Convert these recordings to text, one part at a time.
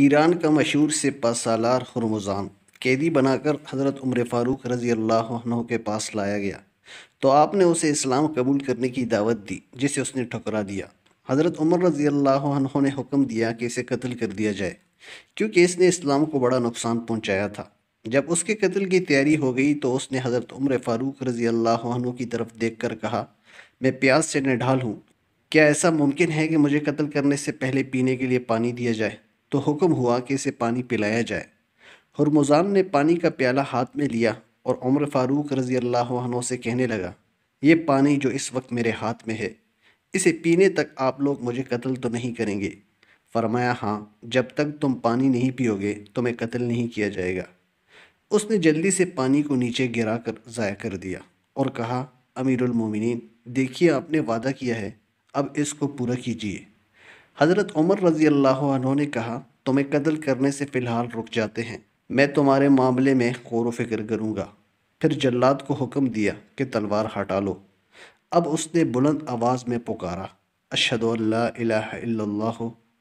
Iran का मशहूर सिपा सालार हरमज़ान कैदी बनाकर हज़रत उम्र फ़ारूक रज़ी अल्लाह के पास लाया गया तो आपने उसे इस्लाम कबूल करने की दावत दी जिसे उसने ठुकरा दिया हज़रत उमर रज़ी अल्लाह ने हुक्म दिया कि इसे कत्ल कर दिया जाए क्योंकि इसने इस्लाम को बड़ा नुकसान पहुँचाया था जब उसके कत्ल की तैयारी हो गई तो उसने हज़रत उम्र फ़ारूक रज़ी अल्लाह की तरफ देख कर कहा मैं प्यास से निढाल हूँ क्या ऐसा मुमकिन है कि मुझे कत्ल करने से पहले पीने के लिए पानी दिया जाए तो हुक्म हुआ कि इसे पानी पिलाया जाए हरमुज़ान ने पानी का प्याला हाथ में लिया और उमर फ़ारूक रज़ी अल्लाह से कहने लगा ये पानी जो इस वक्त मेरे हाथ में है इसे पीने तक आप लोग मुझे कत्ल तो नहीं करेंगे फरमाया हाँ जब तक तुम पानी नहीं पियोगे तुम्हें कत्ल नहीं किया जाएगा उसने जल्दी से पानी को नीचे गिरा कर ज़ाया कर दिया और कहा अमीरमिन देखिए आपने वादा किया है अब इसको पूरा कीजिए हज़रत उमर रज़ी अल्लाह ने कहा तुम्हें कत्ल करने से फ़िलहाल रुक जाते हैं मैं तुम्हारे मामले में गौर फिक्र करूँगा फिर जल्लाद को हुक्म दिया कि तलवार हटा लो अब उसने बुलंद आवाज़ में पुकारा अशद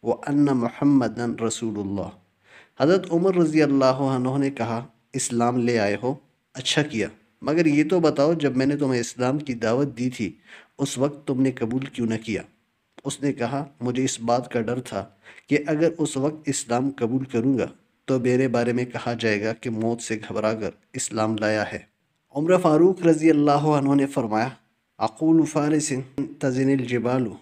व अन्ना महमदन रसूलुल्लाह हज़रत उमर रज़ी अल्लाह ने कहा इस्लाम ले आए हो अच्छा किया मगर ये तो बताओ जब मैंने तुम्हें इस्लाम की दावत दी थी उस वक्त तुमने कबूल क्यों न किया उसने कहा मुझे इस बात का डर था कि अगर उस वक्त इस्लाम कबूल करूँगा तो मेरे बारे में कहा जाएगा कि मौत से घबरा कर इस्लाम लाया है उम्र फ़ारूक रज़ी अल्लाह ने फरमाया अकूल फ़ारिस तजन जबालू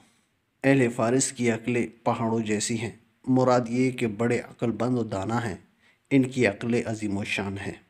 अहल फ़ारिस की अकलें पहाड़ों जैसी हैं मुराद ये कि बड़े अक्लबंद और दाना हैं इनकी अकलें अजीम शान हैं